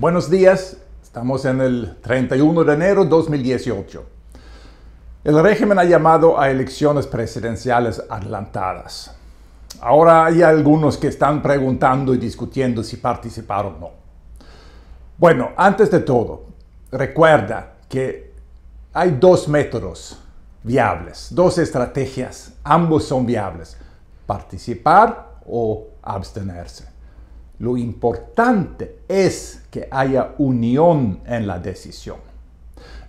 Buenos días, estamos en el 31 de enero de 2018. El régimen ha llamado a elecciones presidenciales adelantadas. Ahora hay algunos que están preguntando y discutiendo si participar o no. Bueno, antes de todo, recuerda que hay dos métodos viables, dos estrategias, ambos son viables, participar o abstenerse. Lo importante es que haya unión en la decisión.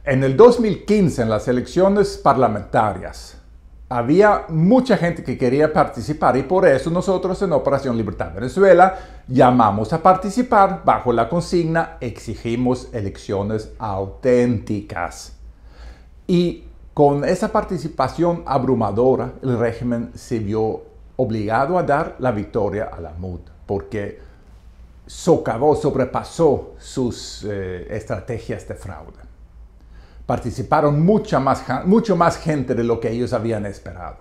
En el 2015, en las elecciones parlamentarias, había mucha gente que quería participar y por eso nosotros en Operación Libertad Venezuela llamamos a participar bajo la consigna exigimos elecciones auténticas. Y con esa participación abrumadora, el régimen se vio obligado a dar la victoria a la MUD, porque socavó, sobrepasó sus eh, estrategias de fraude. Participaron mucha mucho más gente de lo que ellos habían esperado.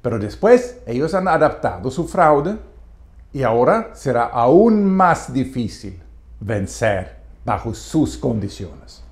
Pero después ellos han adaptado su fraude y ahora será aún más difícil vencer bajo sus condiciones.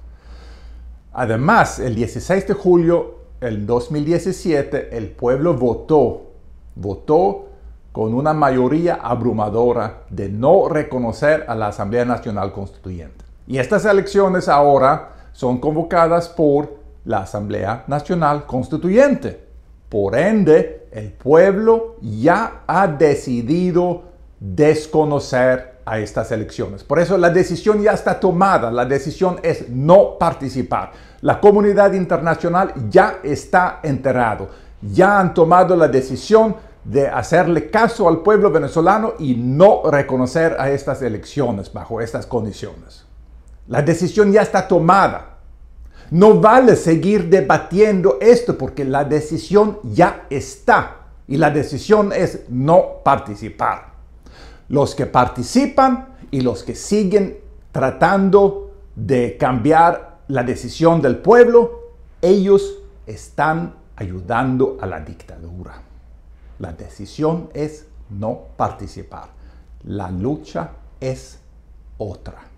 Además, el 16 de julio del 2017, el pueblo votó, votó con una mayoría abrumadora de no reconocer a la Asamblea Nacional Constituyente. Y estas elecciones ahora son convocadas por la Asamblea Nacional Constituyente. Por ende, el pueblo ya ha decidido desconocer a estas elecciones. Por eso la decisión ya está tomada, la decisión es no participar. La comunidad internacional ya está enterrado, ya han tomado la decisión de hacerle caso al pueblo venezolano y no reconocer a estas elecciones bajo estas condiciones. La decisión ya está tomada. No vale seguir debatiendo esto porque la decisión ya está y la decisión es no participar. Los que participan y los que siguen tratando de cambiar la decisión del pueblo, ellos están ayudando a la dictadura. La decisión es no participar. La lucha es otra.